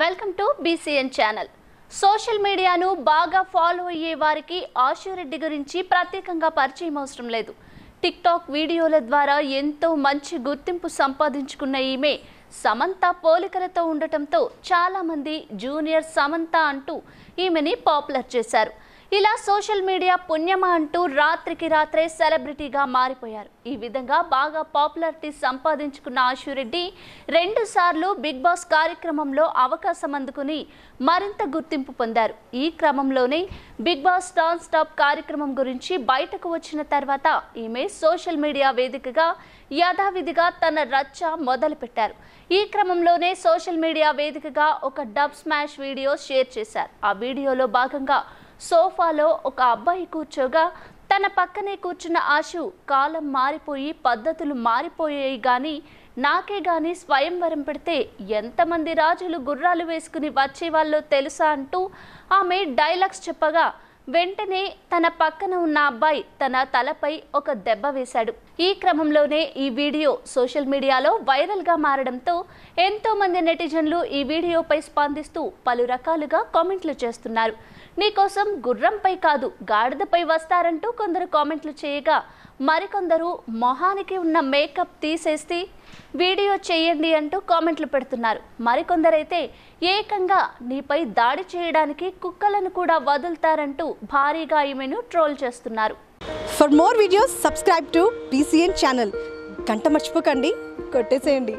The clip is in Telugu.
welcome to BCN channel social మీడియాను బాగా ఫాలో అయ్యే వారికి ఆశురెడ్డి గురించి ప్రత్యేకంగా పరిచయం అవసరం లేదు టిక్టాక్ వీడియోల ద్వారా ఎంతో మంచి గుర్తింపు సంపాదించుకున్న ఈమె సమంత పోలికలతో ఉండటంతో చాలామంది జూనియర్ సమంత అంటూ ఈమెని పాపులర్ చేశారు ఇలా సోషల్ మీడియా పుణ్యమా అంటూ రాత్రికి రాత్రే సెలబ్రిటీగా మారిపోయారు ఈ విధంగా బాగా పాపులారిటీ సంపాదించుకున్న ఆశురెడ్డి రెండు సార్లు బిగ్ బాస్ కార్యక్రమంలో అవకాశం అందుకుని మరింత గుర్తింపు పొందారు ఈ క్రమంలోనే బిగ్ బాస్ టాన్ స్టాప్ కార్యక్రమం గురించి బయటకు వచ్చిన తర్వాత ఈమె సోషల్ మీడియా వేదికగా యథావిధిగా తన రచ్చ మొదలుపెట్టారు ఈ క్రమంలోనే సోషల్ మీడియా వేదికగా ఒక డబ్ స్మాష్ వీడియో షేర్ చేశారు ఆ వీడియోలో భాగంగా సోఫాలో ఒక అబ్బాయి కూర్చోగా తన పక్కనే కూర్చున్న ఆశు కాలం మారిపోయి పద్ధతులు మారిపోయాయి కానీ నాకే గాని స్వయంవరం పెడితే ఎంతమంది రాజులు గుర్రాలు వేసుకుని వచ్చేవాళ్ళో తెలుసా అంటూ ఆమె డైలాగ్స్ చెప్పగా వెంటనే తన పక్కన ఉన్న అబ్బాయి తన తలపై ఒక దెబ్బ వేశాడు ఈ క్రమంలోనే ఈ వీడియో సోషల్ మీడియాలో వైరల్గా మారడంతో ఎంతో మంది నెటిజన్లు ఈ వీడియోపై స్పందిస్తూ పలు రకాలుగా కామెంట్లు చేస్తున్నారు నీకోసం గుర్రంపై కాదు గాడిదపై వస్తారంటూ కొందరు కామెంట్లు చేయగా మరికొందరు మొహానికి ఉన్న మేకప్ తీసేసి వీడియో చేయండి అంటూ కామెంట్లు పెడుతున్నారు మరికొందరైతే ఏకంగా నీపై దాడి చేయడానికి కుక్కలను కూడా వదులుతారంటూ భారీగా ఈమెను ట్రోల్ చేస్తున్నారు for more videos subscribe to BCN channel గంట మర్చిపోకండి కొట్టేసేయండి